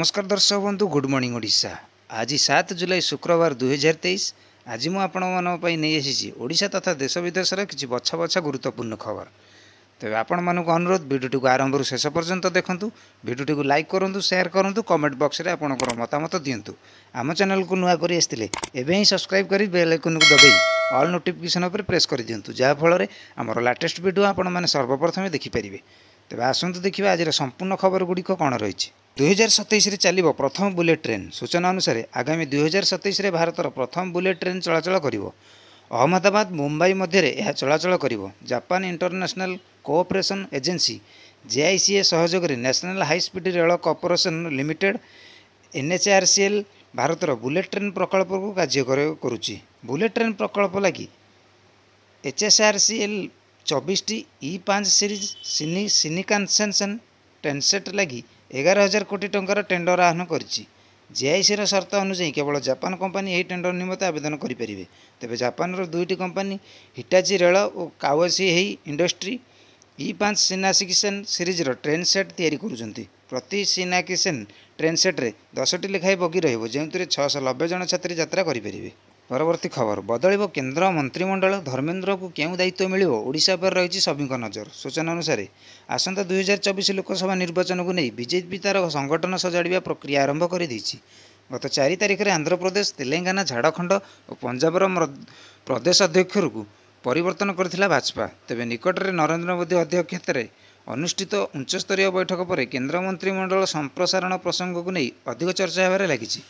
ନମସ୍କାର ଦର୍ଶକ ବନ୍ଧୁ ଗୁଡ଼୍ ମର୍ଣ୍ଣିଂ ଓଡ଼ିଶା ଆଜି ସାତ ଜୁଲାଇ ଶୁକ୍ରବାର ଦୁଇହଜାର ତେଇଶ ଆଜି ମୁଁ ଆପଣମାନଙ୍କ ପାଇଁ ନେଇ ଆସିଛି ଓଡ଼ିଶା ତଥା ଦେଶ ବିଦେଶର କିଛି ବଛା ବଛା ଗୁରୁତ୍ୱପୂର୍ଣ୍ଣ ଖବର ତେବେ ଆପଣମାନଙ୍କୁ ଅନୁରୋଧ ଭିଡ଼ିଓଟିକୁ ଆରମ୍ଭରୁ ଶେଷ ପର୍ଯ୍ୟନ୍ତ ଦେଖନ୍ତୁ ଭିଡ଼ିଓଟିକୁ ଲାଇକ୍ କରନ୍ତୁ ସେୟାର କରନ୍ତୁ କମେଣ୍ଟ ବକ୍ସରେ ଆପଣଙ୍କର ମତାମତ ଦିଅନ୍ତୁ ଆମ ଚ୍ୟାନେଲକୁ ନୂଆ କରି ଆସିଥିଲେ ଏବେ ହିଁ ସବସ୍କ୍ରାଇବ୍ କରି ବେଲ୍ ଆଇକନକୁ ଦେବେଇ ଅଲ୍ ନୋଟିଫିକେସନ୍ ଉପରେ ପ୍ରେସ୍ କରିଦିଅନ୍ତୁ ଯାହାଫଳରେ ଆମର ଲାଟେଷ୍ଟ ଭିଡ଼ିଓ ଆପଣମାନେ ସର୍ବପ୍ରଥମେ ଦେଖିପାରିବେ ତେବେ ଆସନ୍ତୁ ଦେଖିବା ଆଜିର ସମ୍ପୂର୍ଣ୍ଣ ଖବରଗୁଡ଼ିକ କ'ଣ ରହିଛି ଦୁଇହଜାର ସତେଇଶରେ ଚାଲିବ ପ୍ରଥମ ବୁଲେଟ୍ ଟ୍ରେନ୍ ସୂଚନା ଅନୁସାରେ ଆଗାମୀ ଦୁଇହଜାର ସତେଇଶରେ ଭାରତର ପ୍ରଥମ ବୁଲେଟ୍ ଟ୍ରେନ୍ ଚଳାଚଳ କରିବ ଅହମ୍ମଦାବାଦ ମୁମ୍ବାଇ ମଧ୍ୟରେ ଏହା ଚଳାଚଳ କରିବ Japan international cooperation agency J I JICA ସହଯୋଗରେ ନ୍ୟାସନାଲ୍ ହାଇସ୍ପିଡ୍ ରେଳ କର୍ପୋରେସନ୍ ଲିମିଟେଡ୍ ଏନ୍ଏଚ୍ଆର୍ସିଏଲ୍ ଭାରତର ବୁଲେଟ୍ ଟ୍ରେନ୍ ପ୍ରକଳ୍ପକୁ କାର୍ଯ୍ୟ କରୁଛି ବୁଲେଟ୍ ଟ୍ରେନ୍ ପ୍ରକଳ୍ପ ଲାଗି ଏଚ୍ଏସ୍ଆର୍ସିଏଲ୍ ଚବିଶଟି ଇ ପାଞ୍ଚ ସିରିଜ୍ ସିନି ସିନିକାନସେନସେନ୍ ଟ୍ରେନ୍ସେଟ୍ ଲାଗି ଏଗାର ହଜାର କୋଟି ଟଙ୍କାର ଟେଣ୍ଡର ଆହ୍ୱାନ କରିଛି ଜେଆଇସିର ସର୍ତ୍ତ ଅନୁଯାୟୀ କେବଳ ଜାପାନ କମ୍ପାନୀ ଏହି ଟେଣ୍ଡର ନିମନ୍ତେ ଆବେଦନ କରିପାରିବେ ତେବେ ଜାପାନର ଦୁଇଟି କମ୍ପାନୀ ହିଟାଚି ରେଳ ଓ କାୱାସି ଏହି ଇଣ୍ଡଷ୍ଟ୍ରି ଇ ପାଞ୍ଚ ସିନାକିସେନ୍ ସିରିଜ୍ର ଟ୍ରେନ୍ ସେଟ୍ ତିଆରି କରୁଛନ୍ତି ପ୍ରତି ସିନାକିସେନ୍ ଟ୍ରେନ୍ ସେଟ୍ରେ ଦଶଟି ଲେଖାଏଁ ବଗି ରହିବ ଯେଉଁଥିରେ ଛଅଶହ ନବେ ଜଣ ଛାତ୍ରୀ ଯାତ୍ରା କରିପାରିବେ ପରବର୍ତ୍ତୀ ଖବର ବଦଳିବ କେନ୍ଦ୍ର ମନ୍ତ୍ରିମଣ୍ଡଳ ଧର୍ମେନ୍ଦ୍ରକୁ କେଉଁ ଦାୟିତ୍ୱ ମିଳିବ ଓଡ଼ିଶା ଉପରେ ରହିଛି ସଭିଙ୍କ ନଜର ସୂଚନା ଅନୁସାରେ ଆସନ୍ତା ଦୁଇହଜାର ଚବିଶ ଲୋକସଭା ନିର୍ବାଚନକୁ ନେଇ ବିଜେପି ତା'ର ସଂଗଠନ ସଜାଡ଼ିବା ପ୍ରକ୍ରିୟା ଆରମ୍ଭ କରିଦେଇଛି ଗତ ଚାରି ତାରିଖରେ ଆନ୍ଧ୍ରପ୍ରଦେଶ ତେଲେଙ୍ଗାନା ଝାଡ଼ଖଣ୍ଡ ଓ ପଞ୍ଜାବର ପ୍ରଦେଶ ଅଧ୍ୟକ୍ଷରକୁ ପରିବର୍ତ୍ତନ କରିଥିଲା ଭାଜପା ତେବେ ନିକଟରେ ନରେନ୍ଦ୍ର ମୋଦି ଅଧ୍ୟକ୍ଷତାରେ ଅନୁଷ୍ଠିତ ଉଚ୍ଚସ୍ତରୀୟ ବୈଠକ ପରେ କେନ୍ଦ୍ରମନ୍ତ୍ରିମଣ୍ଡଳ ସମ୍ପ୍ରସାରଣ ପ୍ରସଙ୍ଗକୁ ନେଇ ଅଧିକ ଚର୍ଚ୍ଚା ହେବାରେ ଲାଗିଛି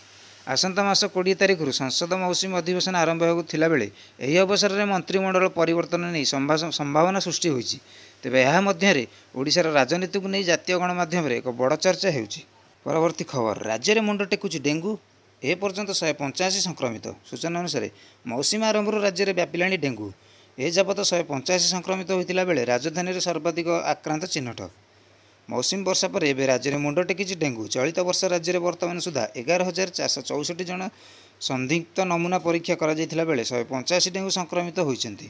ଆସନ୍ତା ମାସ କୋଡ଼ିଏ ତାରିଖରୁ ସଂସଦ ମୌସୁମୀ ଅଧିବେଶନ ଆରମ୍ଭ ହେବାକୁ ଥିଲାବେଳେ ଏହି ଅବସରରେ ମନ୍ତ୍ରିମଣ୍ଡଳ ପରିବର୍ତ୍ତନ ନେଇ ସମ୍ଭାବନା ସୃଷ୍ଟି ହୋଇଛି ତେବେ ଏହା ମଧ୍ୟରେ ଓଡ଼ିଶାର ରାଜନୀତିକୁ ନେଇ ଜାତୀୟ ଗଣମାଧ୍ୟମରେ ଏକ ବଡ଼ ଚର୍ଚ୍ଚା ହେଉଛି ପରବର୍ତ୍ତୀ ଖବର ରାଜ୍ୟରେ ମୁଣ୍ଡ ଟେକୁଛି ଡେଙ୍ଗୁ ଏପର୍ଯ୍ୟନ୍ତ ଶହେ ପଞ୍ଚାଅଶୀ ସଂକ୍ରମିତ ସୂଚନା ଅନୁସାରେ ମୌସୁମୀ ଆରମ୍ଭରୁ ରାଜ୍ୟରେ ବ୍ୟାପିଲାଣି ଡେଙ୍ଗୁ ଏଯାବତ ଶହେ ପଞ୍ଚାଅଶୀ ସଂକ୍ରମିତ ହୋଇଥିଲା ବେଳେ ରାଜଧାନୀରେ ସର୍ବାଧିକ ଆକ୍ରାନ୍ତ ଚିହ୍ନଟ ମୌସୁମୀ ବର୍ଷା ପରେ ଏବେ ରାଜ୍ୟରେ ମୁଣ୍ଡ ଟେକିଛି ଡେଙ୍ଗୁ ଚଳିତ ବର୍ଷ ରାଜ୍ୟରେ ବର୍ତ୍ତମାନ ସୁଦ୍ଧା ଏଗାର ହଜାର ଚାରିଶହ ଚଉଷଠି ଜଣ ସନ୍ଦିଗ୍ଧ ନମୁନା ପରୀକ୍ଷା କରାଯାଇଥିଲା ବେଳେ ଶହେ ପଞ୍ଚାଅଶୀ ଡେଙ୍ଗୁ ସଂକ୍ରମିତ ହୋଇଛନ୍ତି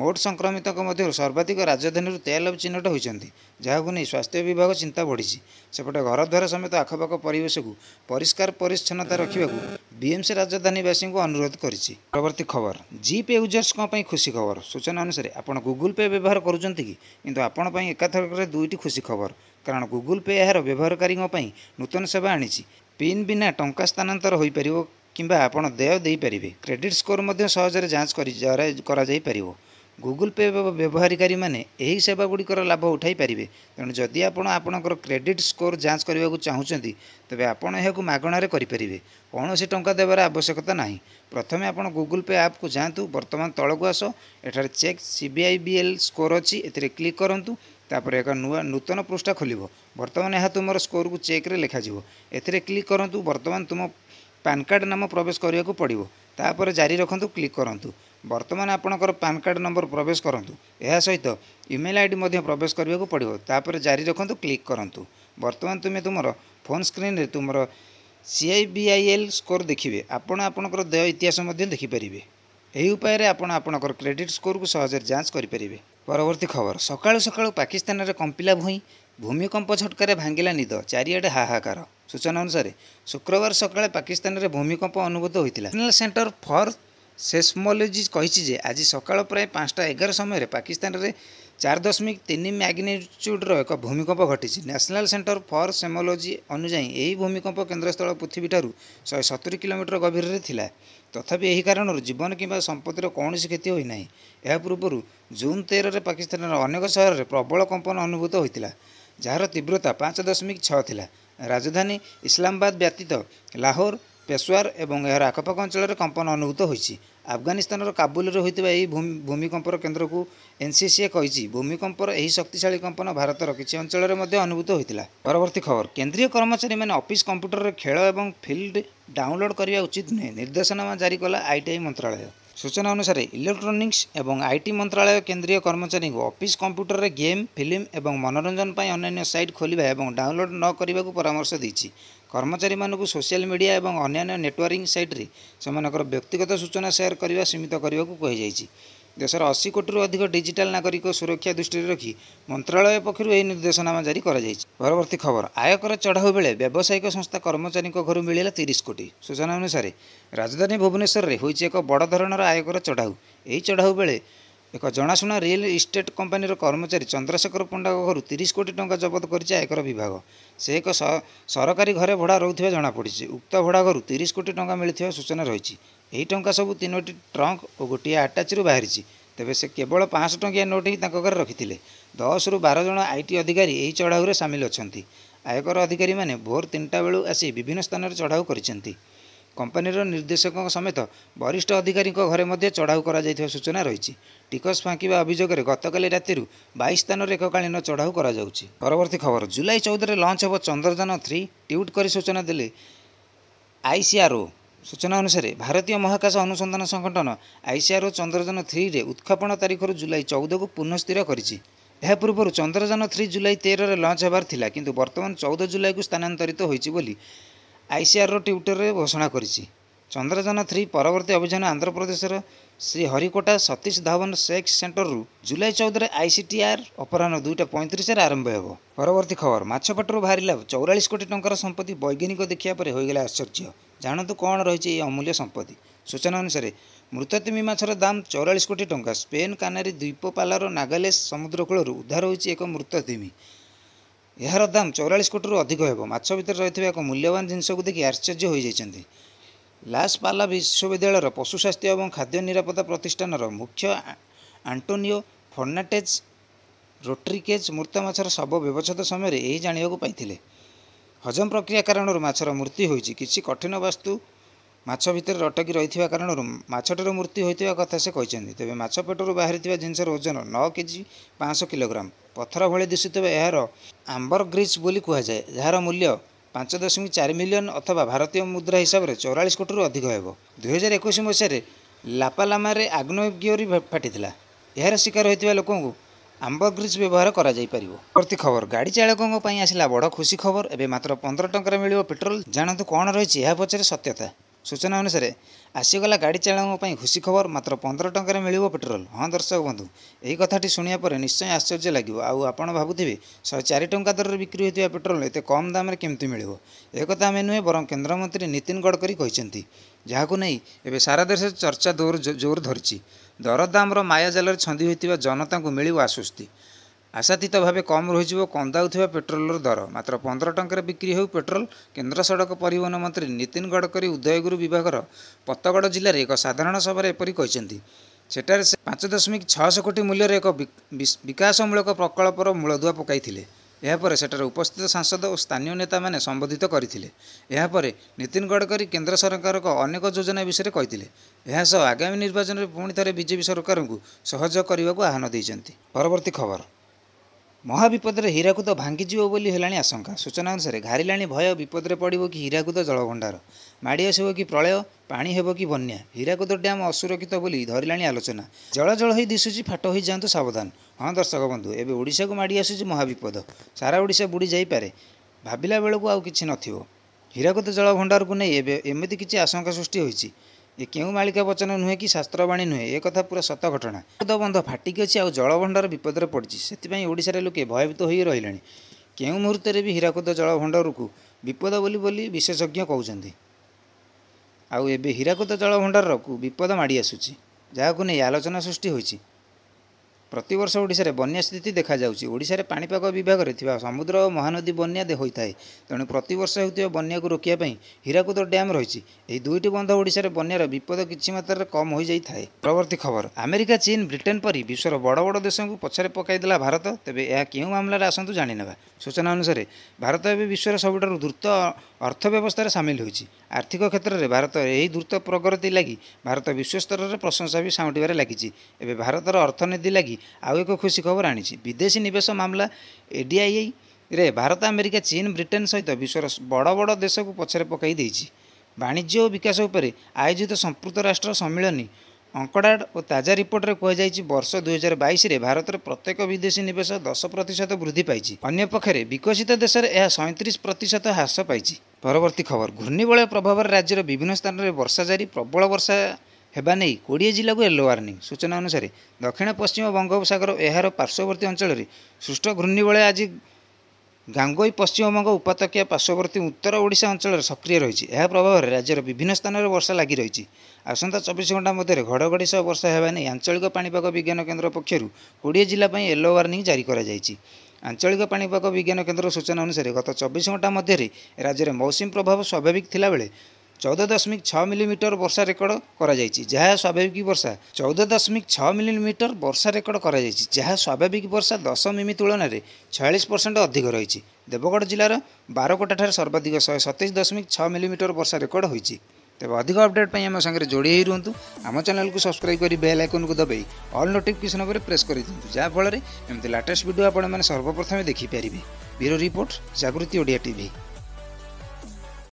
ମୋଟ ସଂକ୍ରମିତଙ୍କ ମଧ୍ୟରୁ ସର୍ବାଧିକ ରାଜଧାନୀରୁ ତେଲ ଚିହ୍ନଟ ହୋଇଛନ୍ତି ଯାହାକୁ ନେଇ ସ୍ୱାସ୍ଥ୍ୟ ବିଭାଗ ଚିନ୍ତା ବଢ଼ିଛି ସେପଟେ ଘରଦ୍ୱାର ସମେତ ଆଖପାଖ ପରିବେଶକୁ ପରିଷ୍କାର ପରିଚ୍ଛନ୍ନତା ରଖିବାକୁ ବିଏମ୍ସି ରାଜଧାନୀବାସୀଙ୍କୁ ଅନୁରୋଧ କରିଛି ପରବର୍ତ୍ତୀ ଖବର ଜି ପେ ୟୁଜର୍ସଙ୍କ ପାଇଁ ଖୁସି ଖବର ସୂଚନା ଅନୁସାରେ ଆପଣ ଗୁଗୁଲ୍ ପେ ବ୍ୟବହାର କରୁଛନ୍ତି କି କିନ୍ତୁ ଆପଣଙ୍କ ପାଇଁ ଏକାଥରକରେ ଦୁଇଟି ଖୁସି ଖବର କାରଣ ଗୁଗୁଲ୍ ପେ ଏହାର ବ୍ୟବହାରକାରୀଙ୍କ ପାଇଁ ନୂତନ ସେବା ଆଣିଛି ପିନ୍ ବିନା ଟଙ୍କା ସ୍ଥାନାନ୍ତର ହୋଇପାରିବ କିମ୍ବା ଆପଣ ଦେୟ ଦେଇପାରିବେ କ୍ରେଡିଟ୍ ସ୍କୋର୍ ମଧ୍ୟ ସହଜରେ ଯାଞ୍ଚ କରାଯାଇପାରିବ ଗୁଗୁଲ୍ ପେ ବ୍ୟବହାରକାରୀମାନେ ଏହି ସେବାଗୁଡ଼ିକର ଲାଭ ଉଠାଇ ପାରିବେ ତେଣୁ ଯଦି ଆପଣ ଆପଣଙ୍କର କ୍ରେଡ଼ିଟ୍ ସ୍କୋର ଯାଞ୍ଚ କରିବାକୁ ଚାହୁଁଛନ୍ତି ତେବେ ଆପଣ ଏହାକୁ ମାଗଣାରେ କରିପାରିବେ କୌଣସି ଟଙ୍କା ଦେବାର ଆବଶ୍ୟକତା ନାହିଁ ପ୍ରଥମେ ଆପଣ ଗୁଗୁଲ୍ ପେ ଆପ୍କୁ ଯାଆନ୍ତୁ ବର୍ତ୍ତମାନ ତଳକୁ ଆସ ଏଠାରେ check C B I B L score ଅଛି ଏଥିରେ କ୍ଲିକ୍ କରନ୍ତୁ ତାପରେ ଏକ ନୂଆ ନୂତନ ପୃଷ୍ଠା ଖୋଲିବ ବର୍ତ୍ତମାନ ଏହା ତୁମର ସ୍କୋରକୁ ଚେକ୍ରେ ଲେଖାଯିବ ଏଥିରେ କ୍ଲିକ୍ କରନ୍ତୁ ବର୍ତ୍ତମାନ ତୁମ ପାନ୍ କାର୍ଡ଼ ନାମ ପ୍ରବେଶ କରିବାକୁ ପଡ଼ିବ ତାପରେ ଜାରି ରଖନ୍ତୁ କ୍ଲିକ୍ କରନ୍ତୁ ବର୍ତ୍ତମାନ ଆପଣଙ୍କର ପାନ୍ କାର୍ଡ଼ ନମ୍ବର ପ୍ରବେଶ କରନ୍ତୁ ଏହା ସହିତ ଇମେଲ୍ ଆଇ ଡ଼ି ମଧ୍ୟ ପ୍ରବେଶ କରିବାକୁ ପଡ଼ିବ ତାପରେ ଜାରି ରଖନ୍ତୁ କ୍ଲିକ୍ କରନ୍ତୁ ବର୍ତ୍ତମାନ ତୁମେ ତୁମର ଫୋନ୍ ସ୍କ୍ରିନ୍ରେ ତୁମର C I B I L score ଦେଖିବେ ଆପଣ ଆପଣଙ୍କର ଦେୟ ଇତିହାସ ମଧ୍ୟ ଦେଖିପାରିବେ ଏହି ଉପାୟରେ ଆପଣ ଆପଣଙ୍କର କ୍ରେଡ଼ିଟ୍ ସ୍କୋରକୁ ସହଜରେ ଯାଞ୍ଚ କରିପାରିବେ ପରବର୍ତ୍ତୀ ଖବର ସକାଳୁ ସକାଳୁ ପାକିସ୍ତାନରେ କମ୍ପିଲା ଭୂଇଁ ଭୂମିକମ୍ପ ଝଟକାରେ ଭାଙ୍ଗିଲା ନିଦ ଚାରିଆଡ଼େ ହାହାକାର ସୂଚନା ଅନୁସାରେ ଶୁକ୍ରବାର ସକାଳେ ପାକିସ୍ତାନରେ ଭୂମିକମ୍ପ ଅନୁଭୂତ ହୋଇଥିଲା ନ୍ୟାସନାଲ୍ ସେଣ୍ଟର ଫର୍ ସେସ୍ମୋଲୋଜି କହିଛି ଯେ ଆଜି ସକାଳ ପ୍ରାୟ ପାଞ୍ଚଟା ଏଗାର ସମୟରେ ପାକିସ୍ତାନରେ ଚାରି ଦଶମିକ ତିନି ମ୍ୟାଗ୍ନିଚ୍ୟୁଡ଼ର ଏକ ଭୂମିକମ୍ପ ଘଟିଛି ନ୍ୟାସନାଲ୍ ସେଣ୍ଟର ଫର୍ ସେମୋଲୋଜି ଅନୁଯାୟୀ ଏହି ଭୂମିକମ୍ପ କେନ୍ଦ୍ରସ୍ଥଳ ପୃଥିବୀଠାରୁ ଶହେ ସତୁରି କିଲୋମିଟର ଗଭୀରରେ ଥିଲା ତଥାପି ଏହି କାରଣରୁ ଜୀବନ କିମ୍ବା ସମ୍ପତ୍ତିର କୌଣସି କ୍ଷତି ହୋଇନାହିଁ ଏହା ପୂର୍ବରୁ ଜୁନ୍ ତେରରେ ପାକିସ୍ତାନର ଅନେକ ସହରରେ ପ୍ରବଳ କମ୍ପନ ଅନୁଭୂତ ହୋଇଥିଲା ଯାହାର ତୀବ୍ରତା ପାଞ୍ଚ ଦଶମିକ ଛଅ ଥିଲା ରାଜଧାନୀ ଇସଲାମବାଦ ବ୍ୟତୀତ ଲାହୋର ପେଶାୱାର ଏବଂ ଏହାର ଆଖପାଖ ଅଞ୍ଚଳରେ କମ୍ପନ ଅନୁଭୂତ ହୋଇଛି ଆଫଗାନିସ୍ତାନର କାବୁଲରେ ହୋଇଥିବା ଏହି ଭୂମିକମ୍ପର କେନ୍ଦ୍ରକୁ ଏନ୍ସିସିଏ କହିଛି ଭୂମିକମ୍ପର ଏହି ଶକ୍ତିଶାଳୀ କମ୍ପନ ଭାରତର କିଛି ଅଞ୍ଚଳରେ ମଧ୍ୟ ଅନୁଭୂତ ହୋଇଥିଲା ପରବର୍ତ୍ତୀ ଖବର କେନ୍ଦ୍ରୀୟ କର୍ମଚାରୀମାନେ ଅଫିସ୍ କମ୍ପ୍ୟୁଟରରେ ଖେଳ ଏବଂ ଫିଲ୍ଡ ଡାଉନଲୋଡ୍ କରିବା ଉଚିତ ନୁହେଁ ନିର୍ଦ୍ଦେଶନାମା ଜାରି କଲା ଆଇଟିଆଇ ମନ୍ତ୍ରଣାଳୟ ସୂଚନା ଅନୁସାରେ ଇଲେକ୍ଟ୍ରୋନିକ୍ସ ଏବଂ ଆଇଟି ମନ୍ତ୍ରଣାଳୟ କେନ୍ଦ୍ରୀୟ କର୍ମଚାରୀଙ୍କୁ ଅଫିସ୍ କମ୍ପ୍ୟୁଟରରେ ଗେମ୍ ଫିଲ୍ମ ଏବଂ ମନୋରଞ୍ଜନ ପାଇଁ ଅନ୍ୟାନ୍ୟ ସାଇଟ୍ ଖୋଲିବା ଏବଂ ଡାଉନଲୋଡ୍ ନ କରିବାକୁ ପରାମର୍ଶ ଦେଇଛି କର୍ମଚାରୀମାନଙ୍କୁ ସୋସିଆଲ ମିଡ଼ିଆ ଏବଂ ଅନ୍ୟାନ୍ୟ ନେଟୱାର୍କିଂ ସାଇଟ୍ରେ ସେମାନଙ୍କର ବ୍ୟକ୍ତିଗତ ସୂଚନା ସେୟାର ସୁଧାର କରିବା ସୀମିତ କରିବାକୁ କୁହାଯାଇଛି ଦେଶର ଅଶୀ କୋଟିରୁ ଅଧିକ ଡିଜିଟାଲ ନାଗରିକ ସୁରକ୍ଷା ଦୃଷ୍ଟିରେ ରଖି ମନ୍ତ୍ରଣାଳୟ ପକ୍ଷରୁ ଏହି ନିର୍ଦ୍ଦେଶନାମା ଜାରି କରାଯାଇଛି ପରବର୍ତ୍ତୀ ଖବର ଆୟକର ଚଢ଼ାଉ ବେଳେ ବ୍ୟବସାୟିକ ସଂସ୍ଥା କର୍ମଚାରୀଙ୍କ ଘରୁ ମିଳିଲା ତିରିଶ କୋଟି ସୂଚନା ଅନୁସାରେ ରାଜଧାନୀ ଭୁବନେଶ୍ୱରରେ ହୋଇଛି ଏକ ବଡ଼ ଧରଣର ଆୟକର ଚଢ଼ାଉ ଏହି ଚଢ଼ାଉ ବେଳେ ଏକ ଜଣାଶୁଣା ରିଏଲ ଇଷ୍ଟେଟ୍ କମ୍ପାନୀର କର୍ମଚାରୀ ଚନ୍ଦ୍ରଶେଖର ପଣ୍ଡାଙ୍କ ଘରୁ ତିରିଶ କୋଟି ଟଙ୍କା ଜବତ କରିଛି ଆୟକର ବିଭାଗ ସେ ଏକ ସରକାରୀ ଘରେ ଭଡ଼ା ରହୁଥିବା ଜଣାପଡ଼ିଛି ଉକ୍ତ ଭଡ଼ା ଘରୁ ତିରିଶ କୋଟି ଟଙ୍କା ମିଳିଥିବା ସୂଚନା ରହିଛି ଏହି ଟଙ୍କା ସବୁ ତିନୋଟି ଟ୍ରଙ୍କ ଓ ଗୋଟିଏ ଆଟାଚିରୁ ବାହାରିଛି ତେବେ ସେ କେବଳ ପାଞ୍ଚଶହ ଟଙ୍କିଆ ନୋଟ୍ ହିଁ ତାଙ୍କ ଘରେ ରଖିଥିଲେ ଦଶରୁ ବାର ଜଣ ଆଇ ଟି ଅଧିକାରୀ ଏହି ଚଢ଼ାଉରେ ସାମିଲ ଅଛନ୍ତି ଆୟକର ଅଧିକାରୀମାନେ ଭୋର ତିନିଟା ବେଳୁ ଆସି ବିଭିନ୍ନ ସ୍ଥାନରେ ଚଢ଼ାଉ କରିଛନ୍ତି କମ୍ପାନୀର ନିର୍ଦ୍ଦେଶକଙ୍କ ସମେତ ବରିଷ୍ଠ ଅଧିକାରୀଙ୍କ ଘରେ ମଧ୍ୟ ଚଢ଼ାଉ କରାଯାଇଥିବା ସୂଚନା ରହିଛି ଟିକସ ଫାଙ୍କିବା ଅଭିଯୋଗରେ ଗତକାଲି ରାତିରୁ ବାଇଶ ସ୍ଥାନରେ ଏକକାଳୀନ ଚଢ଼ାଉ କରାଯାଉଛି ପରବର୍ତ୍ତୀ ଖବର ଜୁଲାଇ ଚଉଦରେ ଲଞ୍ଚ ହେବ ଚନ୍ଦ୍ରଯାନ ଥ୍ରୀ ଟ୍ୱିଟ୍ କରି ସୂଚନା ଦେଲେ ଆଇସିଆର୍ଓ ସୂଚନା ଅନୁସାରେ ଭାରତୀୟ ମହାକାଶ ଅନୁସନ୍ଧାନ ସଂଗଠନ ଆଇସିଆର୍ଓ ଚନ୍ଦ୍ରଯାନ ଥ୍ରୀରେ ଉତ୍କ୍ଷେପଣ ତାରିଖରୁ ଜୁଲାଇ ଚଉଦକୁ ପୁନଃ ସ୍ଥିର କରିଛି ଏହା ପୂର୍ବରୁ ଚନ୍ଦ୍ରଯାନ ଥ୍ରୀ ଜୁଲାଇ ତେରରେ ଲଞ୍ଚ ହେବାର ଥିଲା କିନ୍ତୁ ବର୍ତ୍ତମାନ ଚଉଦ ଜୁଲାଇକୁ ସ୍ଥାନାନ୍ତରିତ ହୋଇଛି ବୋଲି ଆଇସିଆର୍ଓ ଟ୍ୱିଟରରେ ଘୋଷଣା କରିଛି ଚନ୍ଦ୍ରଯାନ ଥ୍ରୀ ପରବର୍ତ୍ତୀ ଅଭିଯାନ ଆନ୍ଧ୍ରପ୍ରଦେଶର ଶ୍ରୀ ହରିକୋଟା ସତୀଶ ଧାୱନ ସେକ୍ସ ସେଣ୍ଟରରୁ ଜୁଲାଇ ଚଉଦରେ ଆଇସିଟିଆର୍ ଅପରାହ୍ନ ଦୁଇଟା ପଇଁତିରିଶରେ ଆରମ୍ଭ ହେବ ପରବର୍ତ୍ତୀ ଖବର ମାଛପଟରୁ ବାହାରିଲା ଚଉରାଳିଶ କୋଟି ଟଙ୍କାର ସମ୍ପତ୍ତି ବୈଜ୍ଞାନିକ ଦେଖିବା ପରେ ହୋଇଗଲା ଆଶ୍ଚର୍ଯ୍ୟ ଜାଣନ୍ତୁ କ'ଣ ରହିଛି ଏହି ଅମୂଲ୍ୟ ସମ୍ପତ୍ତି ସୂଚନା ଅନୁସାରେ ମୃତ ତିମି ମାଛର ଦାମ୍ ଚଉରାଳିଶ କୋଟି ଟଙ୍କା ସ୍ପେନ୍ କାନାରୀ ଦ୍ୱୀପପାଲାର ନାଗାଲେଶ ସମୁଦ୍ରକୂଳରୁ ଉଦ୍ଧାର ହୋଇଛି ଏକ ମୃତ ତିମି ଏହାର ଦାମ୍ ଚଉରାଳିଶ କୋଟିରୁ ଅଧିକ ହେବ ମାଛ ଭିତରେ ରହିଥିବା ଏକ ମୂଲ୍ୟବାନ ଜିନିଷକୁ ଦେଖି ଆଶ୍ଚର୍ଯ୍ୟ ହୋଇଯାଇଛନ୍ତି ଲାସ୍ ପାଲା ବିଶ୍ୱବିଦ୍ୟାଳୟର ସ୍ୱାସ୍ଥ୍ୟ ଏବଂ ଖାଦ୍ୟ ନିରାପତ୍ତା ପ୍ରତିଷ୍ଠାନର ମୁଖ୍ୟ ଆଣ୍ଟୋନିଓ ଫର୍ଣ୍ଣାଟେଜ୍ ରୋଟ୍ରିକେଜ୍ ମୃତ ମାଛର ଶବ ବ୍ୟବଚ୍ଛେଦ ସମୟରେ ଏହି ଜାଣିବାକୁ ପାଇଥିଲେ ହଜମ ପ୍ରକ୍ରିୟା କାରଣରୁ ମାଛର ମୃତ୍ୟୁ ହୋଇଛି କିଛି କଠିନ ବାସ୍ତୁ ମାଛ ଭିତରେ ଅଟକି ରହିଥିବା କାରଣରୁ ମାଛଟିର ମୃତ୍ୟୁ ହୋଇଥିବା କଥା ସେ କହିଛନ୍ତି ତେବେ ମାଛ ପେଟରୁ ବାହାରିଥିବା ଜିନିଷର ଓଜନ ନଅ କେ ଜି ପାଞ୍ଚଶହ କିଲୋଗ୍ରାମ ପଥର ଭଳି ଦିଶୁଥିବା ଏହାର ଆମ୍ବର ଗ୍ରିଜ୍ ବୋଲି କୁହାଯାଏ ଯାହାର ମୂଲ୍ୟ ପାଞ୍ଚ ଦଶମିକ ଚାରି ମିଲିୟନ ଅଥବା ଭାରତୀୟ ମୁଦ୍ରା ହିସାବରେ ଚଉରାଳିଶ କୋଟିରୁ ଅଧିକ ହେବ ଦୁଇହଜାର ଏକୋଇଶ ମସିହାରେ ଲାପାଲାମାରେ ଆଗ୍ନେୟଗିରି ଫାଟିଥିଲା ଏହାର ଶିକାର ହୋଇଥିବା ଲୋକଙ୍କୁ ଆମ୍ବଗ୍ରିଜ୍ ବ୍ୟବହାର କରାଯାଇପାରିବ ପରବର୍ତ୍ତୀ ଖବର ଗାଡ଼ି ଚାଳକଙ୍କ ପାଇଁ ଆସିଲା ବଡ଼ ଖୁସି ଖବର ଏବେ ମାତ୍ର ପନ୍ଦର ଟଙ୍କାରେ ମିଳିବ ପେଟ୍ରୋଲ ଜାଣନ୍ତୁ କ'ଣ ରହିଛି ଏହା ପଛରେ ସତ୍ୟତା ସୂଚନା ଅନୁସାରେ ଆସିଗଲା ଗାଡ଼ି ଚାଳକଙ୍କ ପାଇଁ ଖୁସି ଖବର ମାତ୍ର ପନ୍ଦର ଟଙ୍କାରେ ମିଳିବ ପେଟ୍ରୋଲ ହଁ ଦର୍ଶକ ବନ୍ଧୁ ଏହି କଥାଟି ଶୁଣିବା ପରେ ନିଶ୍ଚୟ ଆଶ୍ଚର୍ଯ୍ୟ ଲାଗିବ ଆଉ ଆପଣ ଭାବୁଥିବେ ଶହେ ଚାରି ଟଙ୍କା ଦରରେ ବିକ୍ରି ହୋଇଥିବା ପେଟ୍ରୋଲ ଏତେ କମ୍ ଦାମରେ କେମିତି ମିଳିବ ଏକଥା ଆମେ ନୁହେଁ ବରଂ କେନ୍ଦ୍ରମନ୍ତ୍ରୀ ନୀତିନ ଗଡ଼କରୀ କହିଛନ୍ତି ଯାହାକୁ ନେଇ ଏବେ ସାରା ଦେଶରେ ଚର୍ଚ୍ଚା ଜୋର ଧରିଛି ଦରଦାମର ମାୟା ଜାଲରେ ଛନ୍ଦି ହୋଇଥିବା ଜନତାଙ୍କୁ ମିଳିବ ଆଶ୍ୱସ୍ତି ଆଶାତୀତ ଭାବେ କମ୍ ରହିଯିବ କନ୍ଦାଉଥିବା ପେଟ୍ରୋଲର ଦର ମାତ୍ର ପନ୍ଦର ଟଙ୍କାରେ ବିକ୍ରି ହେଉ ପେଟ୍ରୋଲ କେନ୍ଦ୍ର ସଡ଼କ ପରିବହନ ମନ୍ତ୍ରୀ ନୀତିନ ଗଡ଼କରୀ ଉଦୟଗୁରୁ ବିଭାଗର ପତଗଡ଼ ଜିଲ୍ଲାରେ ଏକ ସାଧାରଣ ସଭାରେ ଏପରି କହିଛନ୍ତି ସେଠାରେ ସେ ପାଞ୍ଚ ଦଶମିକ ଛଅଶହ କୋଟି ମୂଲ୍ୟର ଏକ ବିକାଶମୂଳକ ପ୍ରକଳ୍ପର ମୂଳଦୁଆ ପକାଇଥିଲେ ଏହାପରେ ସେଠାରେ ଉପସ୍ଥିତ ସାଂସଦ ଓ ସ୍ଥାନୀୟ ନେତାମାନେ ସମ୍ବୋଧିତ କରିଥିଲେ ଏହାପରେ ନୀତିନ ଗଡ଼କରୀ କେନ୍ଦ୍ର ସରକାରଙ୍କ ଅନେକ ଯୋଜନା ବିଷୟରେ କହିଥିଲେ ଏହା ସହ ଆଗାମୀ ନିର୍ବାଚନରେ ପୁଣି ଥରେ ବିଜେପି ସରକାରଙ୍କୁ ସହଯୋଗ କରିବାକୁ ଆହ୍ୱାନ ଦେଇଛନ୍ତି ପରବର୍ତ୍ତୀ ଖବର ମହାବିପଦରେ ହୀରାକୁଦ ଭାଙ୍ଗିଯିବ ବୋଲି ହେଲାଣି ଆଶଙ୍କା ସୂଚନା ଅନୁସାରେ ଘାରିଲାଣି ଭୟ ବିପଦରେ ପଡ଼ିବ କି ହୀରାକୁଦ ଜଳଭଣ୍ଡାର ମାଡ଼ି ଆସିବ କି ପ୍ରଳୟ ପାଣି ହେବ କି ବନ୍ୟା ହୀରାକୁଦ ଡ୍ୟାମ୍ ଅସୁରକ୍ଷିତ ବୋଲି ଧରିଲାଣି ଆଲୋଚନା ଜଳ ଜଳ ହୋଇ ଦିଶୁଛି ଫାଟ ହୋଇଯାଆନ୍ତୁ ସାବଧାନ ହଁ ଦର୍ଶକ ବନ୍ଧୁ ଏବେ ଓଡ଼ିଶାକୁ ମାଡ଼ି ଆସୁଛି ମହାବିପଦ ସାରା ଓଡ଼ିଶା ବୁଡ଼ି ଯାଇପାରେ ଭାବିଲା ବେଳକୁ ଆଉ କିଛି ନଥିବ ହୀରାକୁଦ ଜଳଭଣ୍ଡାରକୁ ନେଇ ଏବେ ଏମିତି କିଛି ଆଶଙ୍କା ସୃଷ୍ଟି ହୋଇଛି ଯେ କେଉଁ ମାଳିକା ବଚନ ନୁହେଁ କି ଶାସ୍ତ୍ରବାଣୀ ନୁହେଁ ଏ କଥା ପୁରା ସତ ଘଟଣା ବନ୍ଧ ଫାଟିକି ଅଛି ଆଉ ଜଳଭଣ୍ଡାର ବିପଦରେ ପଡ଼ିଛି ସେଥିପାଇଁ ଓଡ଼ିଶାରେ ଲୋକେ ଭୟଭୀତ ହୋଇ ରହିଲେଣି କେଉଁ ମୁହୂର୍ତ୍ତରେ ବି ହୀରାକୁଦ ଜଳଭଣ୍ଡାରକୁ ବିପଦ ବୋଲି ବୋଲି ବିଶେଷଜ୍ଞ କହୁଛନ୍ତି ଆଉ ଏବେ ହୀରାକୁଦ ଜଳଭଣ୍ଡାରକୁ ବିପଦ ମାଡ଼ି ଆସୁଛି ଯାହାକୁ ନେଇ ଆଲୋଚନା ସୃଷ୍ଟି ହୋଇଛି ପ୍ରତିବର୍ଷ ଓଡ଼ିଶାରେ ବନ୍ୟା ସ୍ଥିତି ଦେଖାଯାଉଛି ଓଡ଼ିଶାରେ ପାଣିପାଗ ବିଭାଗରେ ଥିବା ସମୁଦ୍ର ଓ ମହାନଦୀ ବନ୍ୟା ହୋଇଥାଏ ତେଣୁ ପ୍ରତିବର୍ଷ ହେଉଥିବା ବନ୍ୟାକୁ ରୋକିବା ପାଇଁ ହୀରାକୁଦ ଡ୍ୟାମ୍ ରହିଛି ଏହି ଦୁଇଟି ବନ୍ଧ ଓଡ଼ିଶାରେ ବନ୍ୟାର ବିପଦ କିଛି ମାତ୍ରାରେ କମ୍ ହୋଇଯାଇଥାଏ ପରବର୍ତ୍ତୀ ଖବର ଆମେରିକା ଚୀନ ବ୍ରିଟେନ୍ ପରି ବିଶ୍ୱର ବଡ଼ ବଡ଼ ଦେଶଙ୍କୁ ପଛରେ ପକାଇଦେଲା ଭାରତ ତେବେ ଏହା କେଉଁ ମାମଲାରେ ଆସନ୍ତୁ ଜାଣିନେବା ସୂଚନା ଅନୁସାରେ ଭାରତ ଏବେ ବିଶ୍ୱର ସବୁଠାରୁ ଦ୍ରୁତ ଅର୍ଥବ୍ୟବସ୍ଥାରେ ସାମିଲ ହୋଇଛି ଆର୍ଥିକ କ୍ଷେତ୍ରରେ ଭାରତ ଏହି ଦ୍ରୁତ ପ୍ରଗତି ଲାଗି ଭାରତ ବିଶ୍ୱସ୍ତରରେ ପ୍ରଶଂସା ବି ସାଉଁଟିବାରେ ଲାଗିଛି ଏବେ ଭାରତର ଅର୍ଥନୀତି ଲାଗି ଆଉ ଏକ ଖୁସି ଖବର ଆଣିଛି ବିଦେଶୀ ନିବେଶ ମାମଲା ଏଡିଆଇଆଇରେ ଭାରତ ଆମେରିକା ଚୀନ ବ୍ରିଟେନ ସହିତ ବିଶ୍ୱର ବଡ଼ ବଡ଼ ଦେଶକୁ ପଛରେ ପକାଇ ଦେଇଛି ବାଣିଜ୍ୟ ଓ ବିକାଶ ଉପରେ ଆୟୋଜିତ ସମ୍ପୃକ୍ତ ରାଷ୍ଟ୍ର ସମ୍ମିଳନୀ ଅଙ୍କଡ଼ାଡ଼ ଓ ତାଜା ରିପୋର୍ଟରେ କୁହାଯାଇଛି ବର୍ଷ ଦୁଇହଜାର ବାଇଶରେ ଭାରତରେ ପ୍ରତ୍ୟେକ ବିଦେଶୀ ନିବେଶ ଦଶ ପ୍ରତିଶତ ବୃଦ୍ଧି ପାଇଛି ଅନ୍ୟପକ୍ଷରେ ବିକଶିତ ଦେଶରେ ଏହା ସଇଁତିରିଶ ପ୍ରତିଶତ ହ୍ରାସ ପାଇଛି ପରବର୍ତ୍ତୀ ଖବର ଘୂର୍ଣ୍ଣିବଳୟ ପ୍ରଭାବରେ ରାଜ୍ୟର ବିଭିନ୍ନ ସ୍ଥାନରେ ବର୍ଷା ଜାରି ପ୍ରବଳ ବର୍ଷା ହେବା ନେଇ କୋଡ଼ିଏ ଜିଲ୍ଲାକୁ ୟେଲୋ ୱାର୍ଣ୍ଣିଂ ସୂଚନା ଅନୁସାରେ ଦକ୍ଷିଣ ପଶ୍ଚିମ ବଙ୍ଗୋପସାଗର ଏହାର ପାର୍ଶ୍ୱବର୍ତ୍ତୀ ଅଞ୍ଚଳରେ ସୃଷ୍ଟ ଘୂର୍ଣ୍ଣିବଳୟ ଆଜି ଗାଙ୍ଗୋଇ ପଶ୍ଚିମବଙ୍ଗ ଉପତ୍ୟକା ପାର୍ଶ୍ୱବର୍ତ୍ତୀ ଉତ୍ତର ଓଡ଼ିଶା ଅଞ୍ଚଳରେ ସକ୍ରିୟ ରହିଛି ଏହା ପ୍ରଭାବରେ ରାଜ୍ୟର ବିଭିନ୍ନ ସ୍ଥାନରେ ବର୍ଷା ଲାଗି ରହିଛି ଆସନ୍ତା ଚବିଶ ଘଣ୍ଟା ମଧ୍ୟରେ ଘଡ଼ଘଡ଼ି ସହ ବର୍ଷା ହେବା ନେଇ ଆଞ୍ଚଳିକ ପାଣିପାଗ ବିଜ୍ଞାନ କେନ୍ଦ୍ର ପକ୍ଷରୁ କୋଡ଼ିଏ ଜିଲ୍ଲା ପାଇଁ ୟେଲୋ ୱାର୍ଣ୍ଣିଂ ଜାରି କରାଯାଇଛି ଆଞ୍ଚଳିକ ପାଣିପାଗ ବିଜ୍ଞାନ କେନ୍ଦ୍ର ସୂଚନା ଅନୁସାରେ ଗତ ଚବିଶ ଘଣ୍ଟା ମଧ୍ୟରେ ରାଜ୍ୟରେ ମୌସୁମୀ ପ୍ରଭାବ ସ୍ୱାଭାବିକ ଥିଲାବେଳେ ଚଉଦ ଦଶମିକ ଛଅ ମିଲିମିଟର ବର୍ଷା ରେକର୍ଡ କରାଯାଇଛି ଯାହା ସ୍ୱାଭାବିକ ବର୍ଷା ଚଉଦ ଦଶମିକ ଛଅ ମିଲିମିଟର ବର୍ଷା ରେକର୍ଡ କରାଯାଇଛି ଯାହା ସ୍ୱାଭାବିକ ବର୍ଷା ଦଶ ମିମି ତୁଳନାରେ ଛୟାଳିଶ ପରସେଣ୍ଟ ଅଧିକ ରହିଛି ଦେବଗଡ଼ ଜିଲ୍ଲାର ବାରକୋଟାଠାରେ ସର୍ବାଧିକ ଶହେ ସତେଇଶ ଦଶମିକ ଛଅ ମିଲିମିଟର ବର୍ଷା ରେକର୍ଡ ହୋଇଛି ତେବେ ଅଧିକ ଅପଡେଟ୍ ପାଇଁ ଆମ ସାଙ୍ଗରେ ଯୋଡ଼ି ହେଇ ରୁହନ୍ତୁ ଆମ ଚ୍ୟାନେଲକୁ ସବସ୍କ୍ରାଇବ୍ କରି ବେଲ୍ ଆଇକନ୍କୁ ଦବାଇ ଅଲ୍ ନୋଟିଫିକେସନ୍ ଉପରେ ପ୍ରେସ୍ କରିଦିଅନ୍ତୁ ଯାହାଫଳରେ ଏମିତି ଲାଟେଷ୍ଟ ଭିଡ଼ିଓ ଆପଣମାନେ ସର୍ବପ୍ରଥମେ ଦେଖିପାରିବେ bureau report Jagruti Odia TV